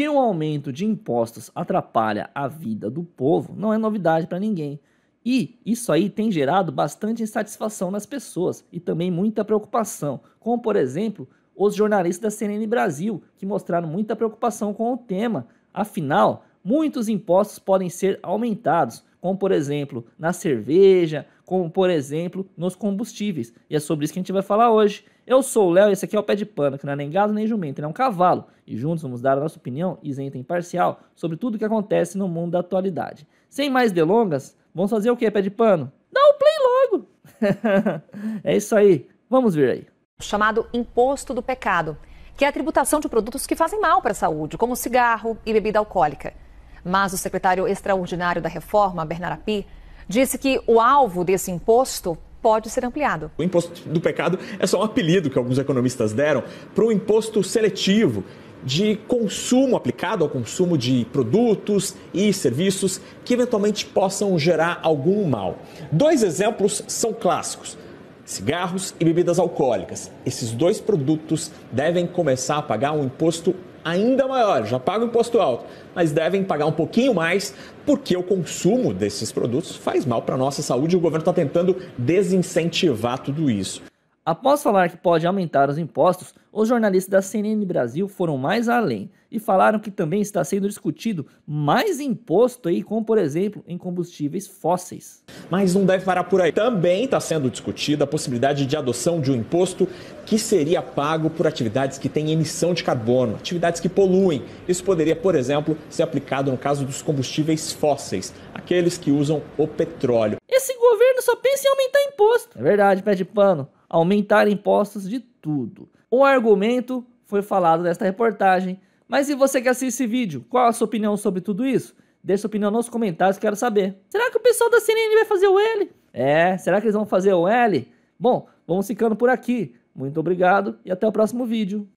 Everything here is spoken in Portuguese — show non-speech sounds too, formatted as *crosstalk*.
que o aumento de impostos atrapalha a vida do povo não é novidade para ninguém. E isso aí tem gerado bastante insatisfação nas pessoas e também muita preocupação, como por exemplo os jornalistas da CNN Brasil, que mostraram muita preocupação com o tema. Afinal, muitos impostos podem ser aumentados, como por exemplo na cerveja, como por exemplo nos combustíveis. E é sobre isso que a gente vai falar hoje. Eu sou o Léo e esse aqui é o Pé de Pano, que não é nem gado nem jumento, ele é um cavalo. E juntos vamos dar a nossa opinião isenta e imparcial sobre tudo o que acontece no mundo da atualidade. Sem mais delongas, vamos fazer o que, Pé de Pano? Dá o play logo! *laughs* é isso aí, vamos ver aí. Chamado Imposto do Pecado, que é a tributação de produtos que fazem mal para a saúde, como cigarro e bebida alcoólica. Mas o secretário extraordinário da reforma, Bernard Api, disse que o alvo desse imposto pode ser ampliado. O imposto do pecado é só um apelido que alguns economistas deram para um imposto seletivo de consumo aplicado ao consumo de produtos e serviços que eventualmente possam gerar algum mal. Dois exemplos são clássicos. Cigarros e bebidas alcoólicas. Esses dois produtos devem começar a pagar um imposto ainda maior, já pagam imposto alto, mas devem pagar um pouquinho mais porque o consumo desses produtos faz mal para a nossa saúde e o governo está tentando desincentivar tudo isso. Após falar que pode aumentar os impostos, os jornalistas da CNN Brasil foram mais além e falaram que também está sendo discutido mais imposto aí, como por exemplo em combustíveis fósseis. Mas não deve parar por aí. Também está sendo discutida a possibilidade de adoção de um imposto que seria pago por atividades que têm emissão de carbono, atividades que poluem. Isso poderia, por exemplo, ser aplicado no caso dos combustíveis fósseis, aqueles que usam o petróleo. Esse governo só pensa em aumentar imposto. É verdade, pé de pano aumentar impostos de tudo. O argumento foi falado nesta reportagem. Mas se você quer assistir esse vídeo, qual a sua opinião sobre tudo isso? Deixe sua opinião nos comentários, quero saber. Será que o pessoal da CNN vai fazer o L? É, será que eles vão fazer o L? Bom, vamos ficando por aqui. Muito obrigado e até o próximo vídeo.